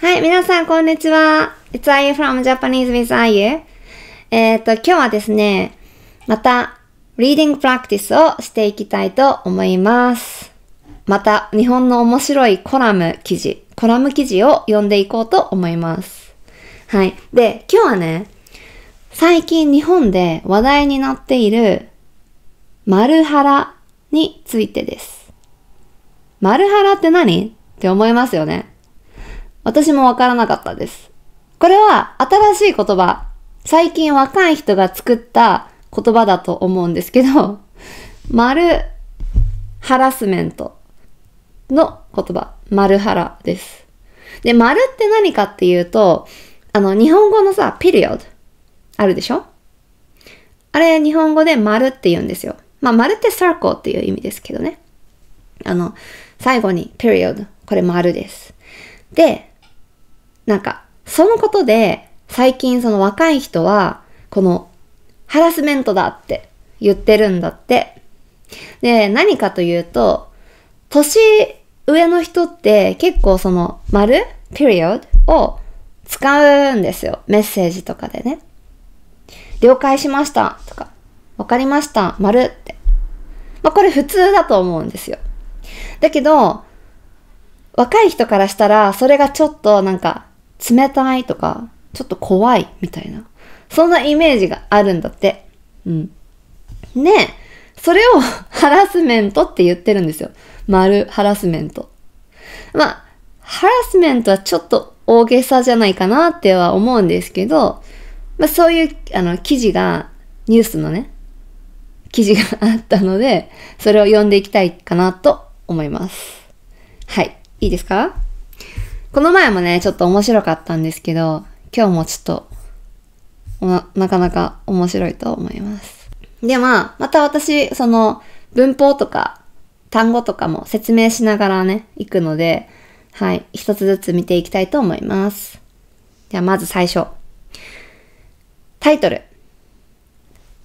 はい、皆さん、こんにちは。It's Ayu from Japanese with Ayu. えっ、と、今日はですね、また、Reading Practice をしていきたいと思います。また、日本の面白いコラム記事、コラム記事を読んでいこうと思います。はい。で、今日はね、最近日本で話題になっている、マルハラについてです。マルハラって何って思いますよね。私もわからなかったです。これは新しい言葉。最近若い人が作った言葉だと思うんですけど、丸ハラスメントの言葉、丸ハラです。で、丸って何かっていうと、あの、日本語のさ、ピリオドあるでしょあれ、日本語で丸って言うんですよ。まあ、丸ってサーコーっていう意味ですけどね。あの、最後にピリオドこれ丸です。で、なんか、そのことで、最近その若い人は、この、ハラスメントだって言ってるんだって。で、何かというと、年上の人って結構その丸、period を使うんですよ。メッセージとかでね。了解しましたとか、わかりました丸って。まあこれ普通だと思うんですよ。だけど、若い人からしたらそれがちょっとなんか冷たいとか、ちょっと怖いみたいな。そんなイメージがあるんだって。うん。で、それを ハラスメントって言ってるんですよ。丸ハラスメント。まあ、ハラスメントはちょっと大げさじゃないかなっては思うんですけど、まあそういう、あの、記事が、ニュースのね、記事があったので、それを読んでいきたいかなと思います。はい。いいですかこの前もね、ちょっと面白かったんですけど、今日もちょっと、ま、なかなか面白いと思います。で、まあ、また私、その、文法とか、単語とかも説明しながらね、行くので、はい、一つずつ見ていきたいと思います。では、まず最初。タイトル。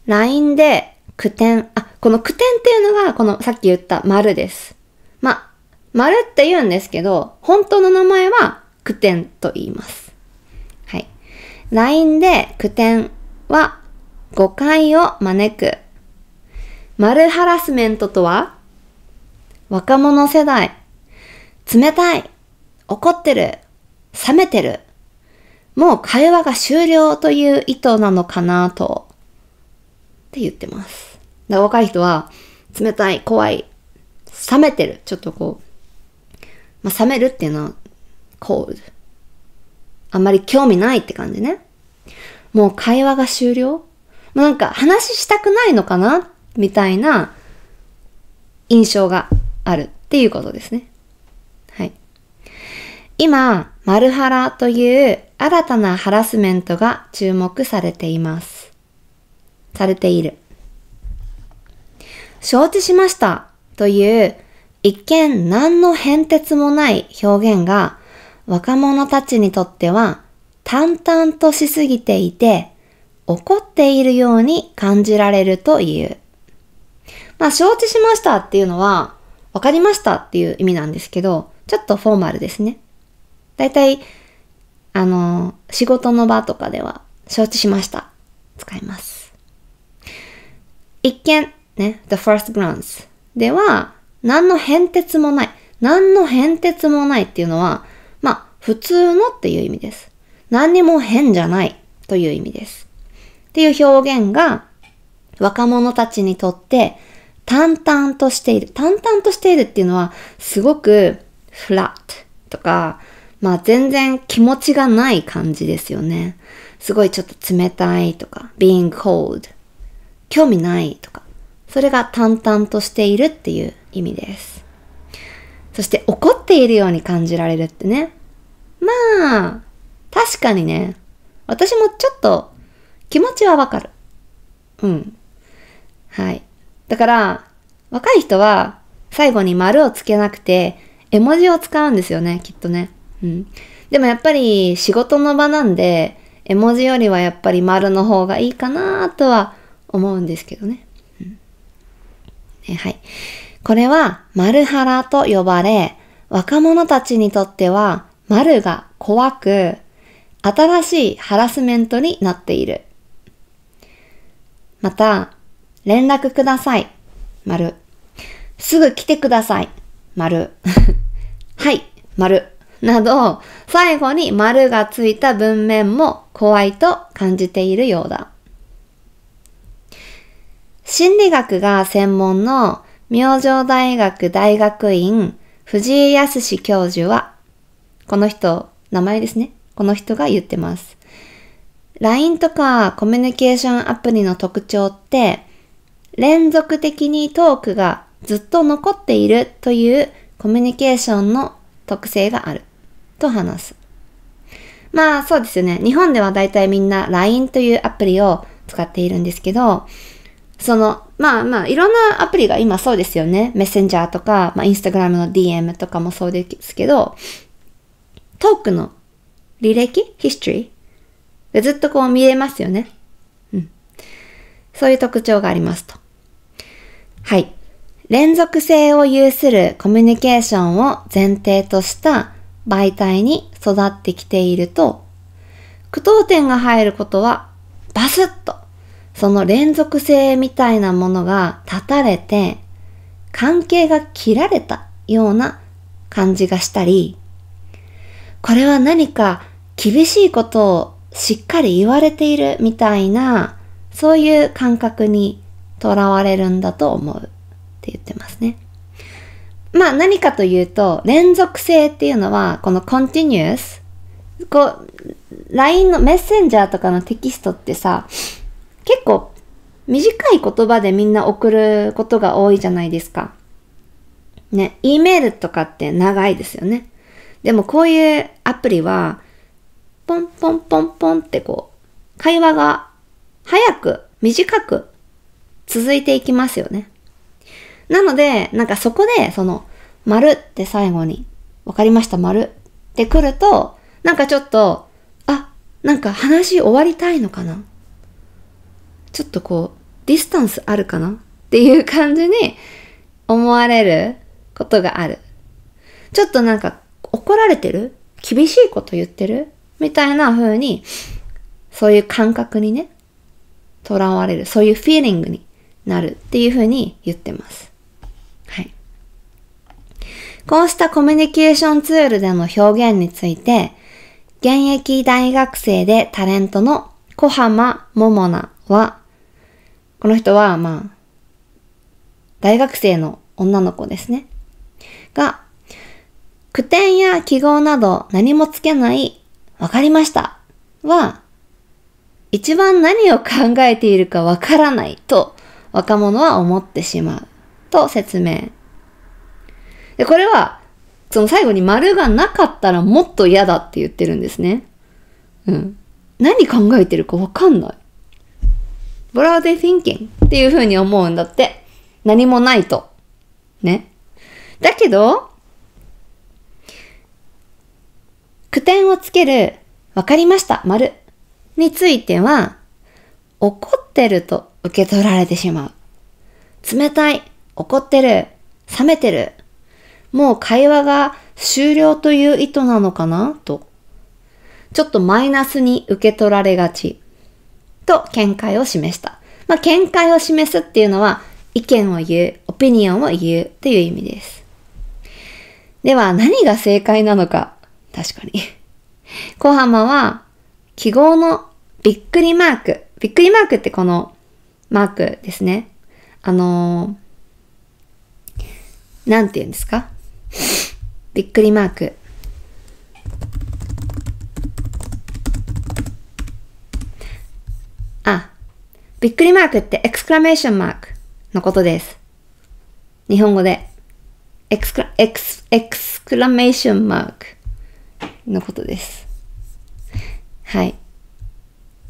LINE で句点。あ、この句点っていうのが、このさっき言った丸です。まあ、丸って言うんですけど、本当の名前は句点と言います。はい。LINE で句点は誤解を招く。丸ハラスメントとは若者世代。冷たい。怒ってる。冷めてる。もう会話が終了という意図なのかなと、って言ってます。若い人は、冷たい、怖い、冷めてる。ちょっとこう、まあ、冷めるっていうのは cold。あんまり興味ないって感じね。もう会話が終了もうなんか話したくないのかなみたいな印象があるっていうことですね。はい。今、マルハラという新たなハラスメントが注目されています。されている。承知しましたという一見何の変哲もない表現が若者たちにとっては淡々としすぎていて怒っているように感じられるという。まあ承知しましたっていうのは分かりましたっていう意味なんですけどちょっとフォーマルですね。だいたいあの仕事の場とかでは承知しました使います。一見ね、the first glance では何の変哲もない。何の変哲もないっていうのは、まあ、普通のっていう意味です。何にも変じゃないという意味です。っていう表現が、若者たちにとって、淡々としている。淡々としているっていうのは、すごく、フラットとか、まあ全然気持ちがない感じですよね。すごいちょっと冷たいとか、being cold。興味ないとか。それが淡々としているっていう意味です。そして怒っているように感じられるってね。まあ、確かにね、私もちょっと気持ちはわかる。うん。はい。だから、若い人は最後に丸をつけなくて、絵文字を使うんですよね、きっとね。うん。でもやっぱり仕事の場なんで、絵文字よりはやっぱり丸の方がいいかなとは思うんですけどね。うん、ねはい。これはマルハラと呼ばれ、若者たちにとってはマルが怖く、新しいハラスメントになっている。また、連絡ください。丸。すぐ来てください。丸。はい。丸。など、最後に丸がついた文面も怖いと感じているようだ。心理学が専門の明星大学大学院藤井康教授は、この人、名前ですね。この人が言ってます。LINE とかコミュニケーションアプリの特徴って、連続的にトークがずっと残っているというコミュニケーションの特性があると話す。まあそうですよね。日本では大体みんな LINE というアプリを使っているんですけど、そのまあまあ、いろんなアプリが今そうですよね。メッセンジャーとか、まあ、インスタグラムの DM とかもそうですけど、トークの履歴 ?history? でずっとこう見えますよね。うん。そういう特徴がありますと。はい。連続性を有するコミュニケーションを前提とした媒体に育ってきていると、句読点が入ることはバスッとその連続性みたいなものが断たれて、関係が切られたような感じがしたり、これは何か厳しいことをしっかり言われているみたいな、そういう感覚にとらわれるんだと思うって言ってますね。まあ何かというと、連続性っていうのは、この continuous、こう、LINE のメッセンジャーとかのテキストってさ、結構短い言葉でみんな送ることが多いじゃないですか。ね、E メールとかって長いですよね。でもこういうアプリは、ポンポンポンポンってこう、会話が早く、短く続いていきますよね。なので、なんかそこで、その、丸って最後に、わかりました丸って来ると、なんかちょっと、あ、なんか話終わりたいのかなちょっとこう、ディスタンスあるかなっていう感じに思われることがある。ちょっとなんか怒られてる厳しいこと言ってるみたいな風に、そういう感覚にね、とらわれる。そういうフィーリングになるっていう風に言ってます。はい。こうしたコミュニケーションツールでの表現について、現役大学生でタレントの小浜桃奈は、この人は、まあ、大学生の女の子ですね。が、句点や記号など何もつけない、わかりましたは、一番何を考えているかわからないと若者は思ってしまうと説明。で、これは、その最後に丸がなかったらもっと嫌だって言ってるんですね。うん。何考えてるかわかんない。What are they thinking? っていう風に思うんだって。何もないと。ね。だけど、句点をつける、わかりました、丸については、怒ってると受け取られてしまう。冷たい、怒ってる、冷めてる。もう会話が終了という意図なのかなと。ちょっとマイナスに受け取られがち。と見解を示した。まあ、見解を示すっていうのは、意見を言う、オピニオンを言うっていう意味です。では、何が正解なのか。確かに。小浜は、記号のびっくりマーク。びっくりマークってこのマークですね。あのー、なんて言うんですか びっくりマーク。あ、びっくりマークってエクスクラメーションマークのことです。日本語で。エクスクラ、エクス、エクスクラメーションマークのことです。はい。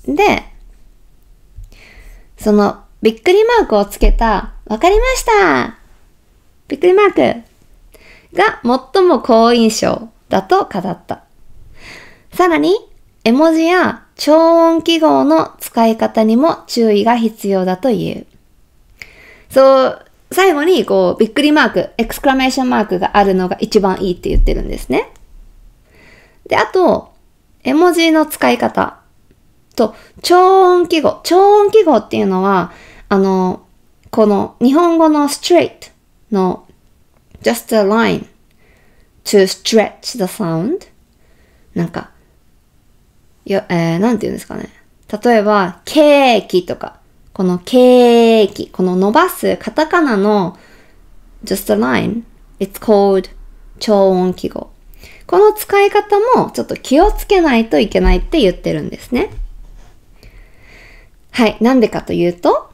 で、その、びっくりマークをつけた、わかりましたびっくりマークが最も好印象だと語った。さらに、絵文字や超音記号の使い方にも注意が必要だという。そう、最後にこう、びっくりマーク、エクスクラメーションマークがあるのが一番いいって言ってるんですね。で、あと、絵文字の使い方と、超音記号。超音記号っていうのは、あの、この日本語の straight の just a line to stretch the sound なんかよ、えー、なんて言うんですかね。例えば、ケーキとか、このケーキ、この伸ばすカタカナの just a line, it's called 超音記号。この使い方もちょっと気をつけないといけないって言ってるんですね。はい、なんでかというと、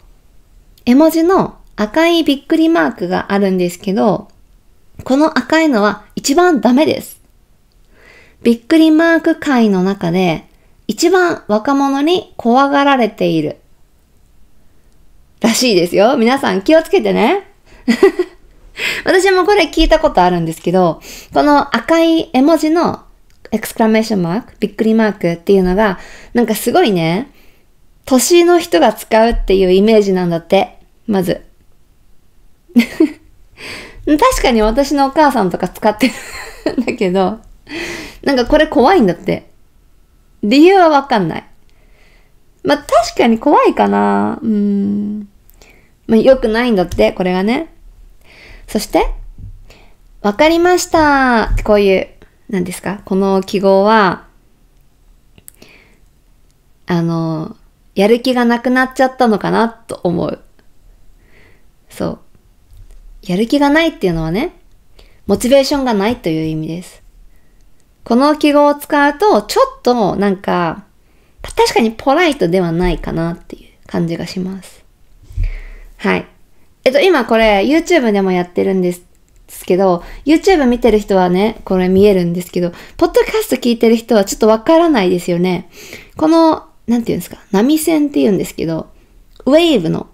絵文字の赤いびっくりマークがあるんですけど、この赤いのは一番ダメです。びっくりマーク界の中で一番若者に怖がられている。らしいですよ。皆さん気をつけてね。私もこれ聞いたことあるんですけど、この赤い絵文字のエクスクラメーションマーク、びっくりマークっていうのが、なんかすごいね、年の人が使うっていうイメージなんだって、まず。確かに私のお母さんとか使ってるんだけど、なんかこれ怖いんだって。理由はわかんない。まあ、確かに怖いかな。うん。まあ、良くないんだって、これがね。そして、わかりましたこういう、何ですかこの記号は、あの、やる気がなくなっちゃったのかなと思う。そう。やる気がないっていうのはね、モチベーションがないという意味です。この記号を使うと、ちょっとなんか、確かにポライトではないかなっていう感じがします。はい。えっと、今これ YouTube でもやってるんですけど、YouTube 見てる人はね、これ見えるんですけど、ポッドキャスト聞いてる人はちょっとわからないですよね。この、なんていうんですか、波線って言うんですけど、ウェーブの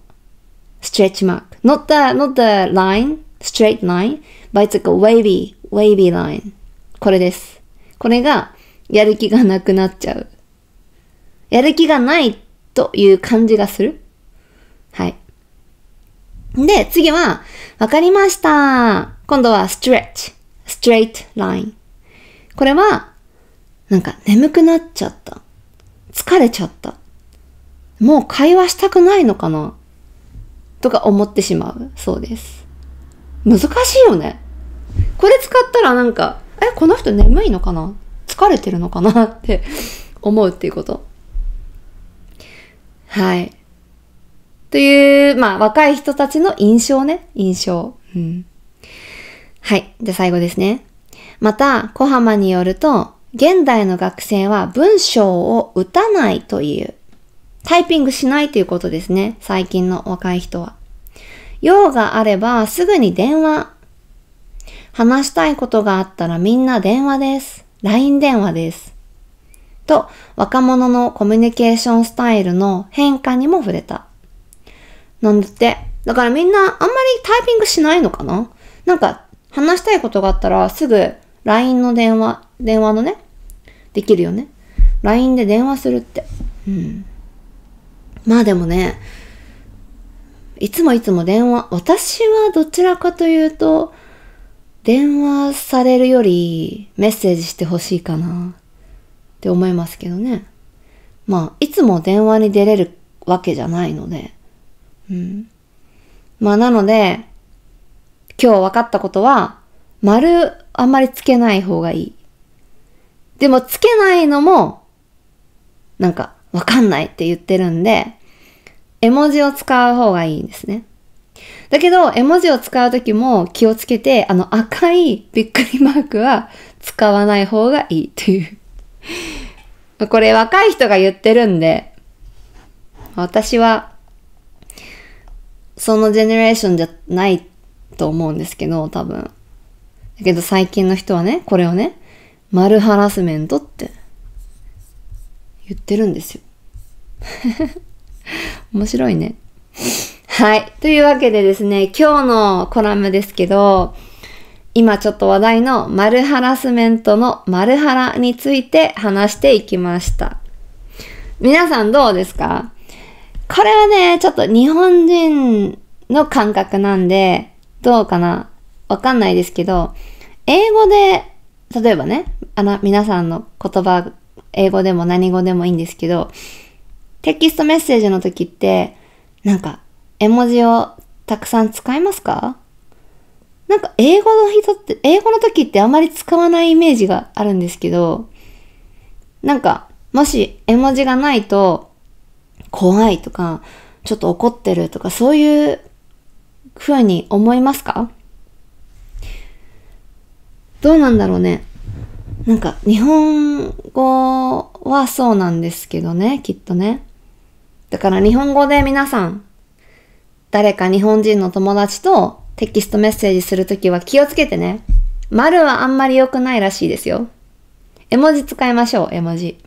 ストレッチマーク。not the, not the line, straight line, but it's like a wavy, wavy line. これです。これがやる気がなくなっちゃう。やる気がないという感じがする。はい。で、次は、わかりました。今度は stretch。straight line。これは、なんか眠くなっちゃった。疲れちゃった。もう会話したくないのかなとか思ってしまうそうです。難しいよね。これ使ったらなんか、え、この人眠いのかな疲れてるのかなって 思うっていうこと。はい。という、まあ、若い人たちの印象ね。印象。うん。はい。じゃあ最後ですね。また、小浜によると、現代の学生は文章を打たないという、タイピングしないということですね。最近の若い人は。用があればすぐに電話話したいことがあったらみんな電話です。LINE 電話です。と、若者のコミュニケーションスタイルの変化にも触れた。なんだって。だからみんなあんまりタイピングしないのかななんか、話したいことがあったらすぐ LINE の電話、電話のね、できるよね。LINE で電話するって。うん。まあでもね、いつもいつも電話、私はどちらかというと、電話されるよりメッセージしてほしいかなって思いますけどね。まあ、いつも電話に出れるわけじゃないので。うん。まあ、なので、今日分かったことは、丸あんまりつけない方がいい。でも、つけないのも、なんか、わかんないって言ってるんで、絵文字を使う方がいいんですね。だけど、絵文字を使う時も気をつけて、あの赤いびっくりマークは使わない方がいいという。これ若い人が言ってるんで、私は、そのジェネレーションじゃないと思うんですけど、多分。だけど最近の人はね、これをね、マルハラスメントって言ってるんですよ。面白いね。はい。というわけでですね、今日のコラムですけど、今ちょっと話題のマルハラスメントのマルハラについて話していきました。皆さんどうですかこれはね、ちょっと日本人の感覚なんで、どうかなわかんないですけど、英語で、例えばね、あの、皆さんの言葉、英語でも何語でもいいんですけど、テキストメッセージの時って、なんか、絵文字をたくさん使いますかなんか英語の人って、英語の時ってあまり使わないイメージがあるんですけど、なんか、もし絵文字がないと、怖いとか、ちょっと怒ってるとか、そういう風に思いますかどうなんだろうね。なんか、日本語はそうなんですけどね、きっとね。だから日本語で皆さん誰か日本人の友達とテキストメッセージするときは気をつけてね。丸はあんまり良くないらしいですよ。絵文字使いましょう、絵文字。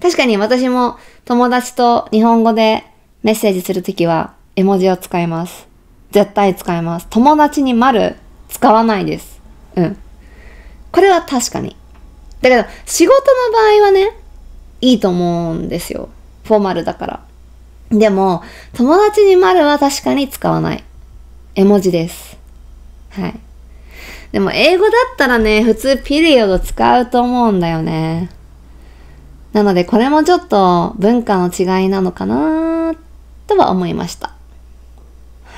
確かに私も友達と日本語でメッセージするときは絵文字を使います。絶対使います。友達に丸使わないです。うん。これは確かに。だけど、仕事の場合はね、いいと思うんですよ。フォーマルだから。でも、友達に丸は確かに使わない。絵文字です。はい。でも英語だったらね、普通ピリオド使うと思うんだよね。なのでこれもちょっと文化の違いなのかなとは思いました。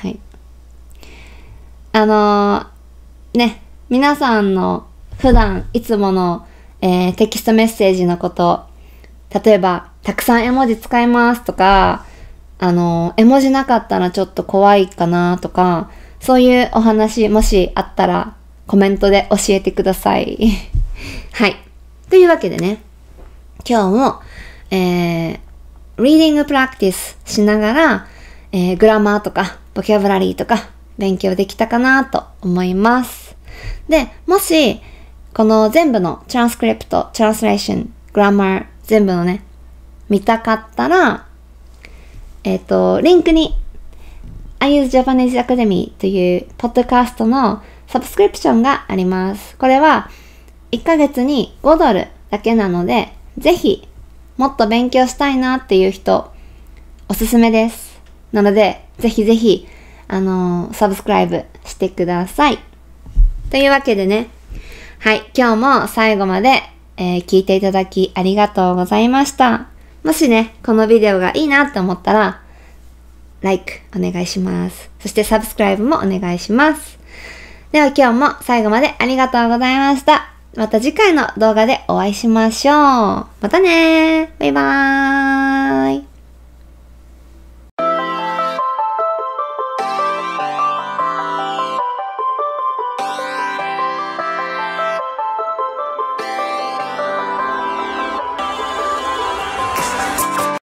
はい。あのー、ね、皆さんの普段いつもの、えー、テキストメッセージのこと、例えば、たくさん絵文字使いますとか、あの、絵文字なかったらちょっと怖いかなとか、そういうお話もしあったらコメントで教えてください。はい。というわけでね、今日も、えー、リーディングプラクティスしながら、えー、グラマーとか、ボキャブラリーとか、勉強できたかなと思います。で、もし、この全部のトランスクリプト、トランスレーション、グラマー、全部のね、見たかったら、えっ、ー、と、リンクに I use Japanese Academy というポッドキャストのサブスクリプションがあります。これは1ヶ月に5ドルだけなので、ぜひもっと勉強したいなっていう人、おすすめです。なので、ぜひぜひ、あのー、サブスクライブしてください。というわけでね、はい、今日も最後まで、えー、聞いていただきありがとうございました。もしね、このビデオがいいなって思ったら、like お願いします。そして subscribe もお願いします。では今日も最後までありがとうございました。また次回の動画でお会いしましょう。またねバイバーイ